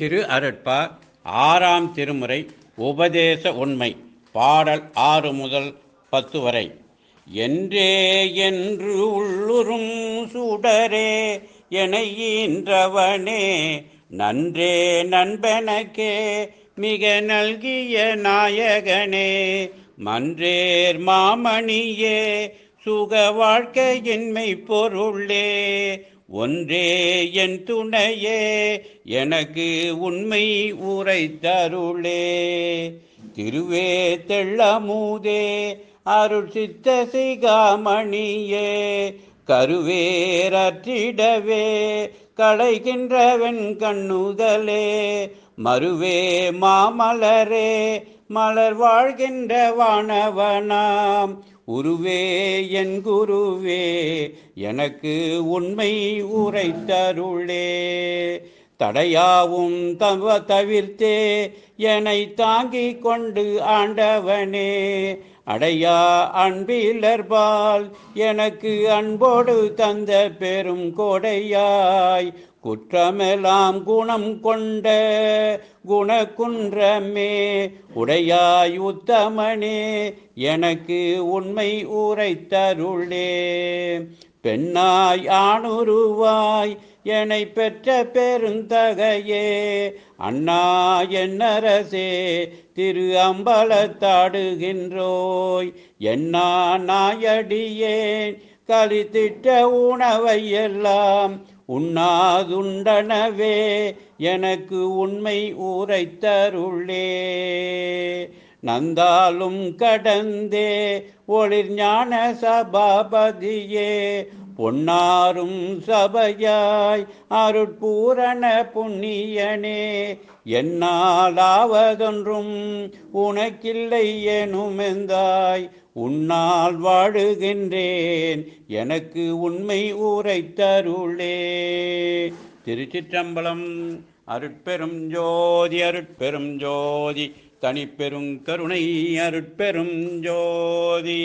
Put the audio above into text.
திரு அருட்பா ஆறாம் திருமுறை உபதேச உண்மை பாடல் ஆறு முதல் பத்து வரை என்றே என்று உள்ளுறும் சுடரே என நன்றே நண்பனக்கே மிக நல்கிய நாயகனே மன்றேர் மாமணியே சுக வாழ்க்கையின்மை பொருளே ஒன்றே என் துணையே எனக்கு உண்மை உரைத்தருளே திருவே மூதே அருள் சித்த சிகாமணியே கருவேரற்றிடவே களைகின்றவன் கண்ணுதலே மறுவே மாமலரே மலர் வாழ்கின்ற வானவனாம் உருவே என் குருவே எனக்கு உண்மை உரைத்தருளே தடையாவும் தவ தவிர்த்தே எனை தாங்கி கொண்டு ஆண்டவனே அடையா அன்பிலர்பால் எனக்கு அன்போடு தந்த பெரும் கோடையாய் குற்றமெல்லாம் குணம் கொண்ட குணக்குன்றமே உடையாய் உத்தமனே எனக்கு உண்மை உரைத்தருளே பெண்ணாய் ஆணுருவாய் என்னை பெற்ற பெருந்தகையே அண்ணா என்னரசே திரு அம்பலத்தாடுகின்றோய் என்ன நாயடியேன் கலித்திட்ட உணவை எல்லாம் உண்ணாதுண்டனவே எனக்கு உண்மை உரைத்தருளே நந்தாலும் கடந்தே ஒளிர் ஞான சபாபதியே பொன்னாரும் சபையாய் அருட்பூரண புண்ணியனே என்னாலாவதொன்றும் உனக்கில்லை எனுமெந்தாய் உன்னால் வாழுகின்றேன் எனக்கு உண்மை தருளே திருச்சிற்றம்பலம் அருட்பெரும் ஜோதி அருட்பெரும் ஜோதி தனிப்பெரும் கருணை அருட்பெரும் ஜோதி